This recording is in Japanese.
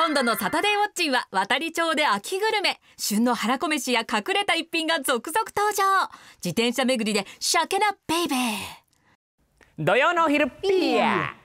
今度のサタデーウォッチンは渡り町で秋グルメ旬の腹こ飯や隠れた一品が続々登場自転車巡りでシャケなベイベー土曜のお昼ピー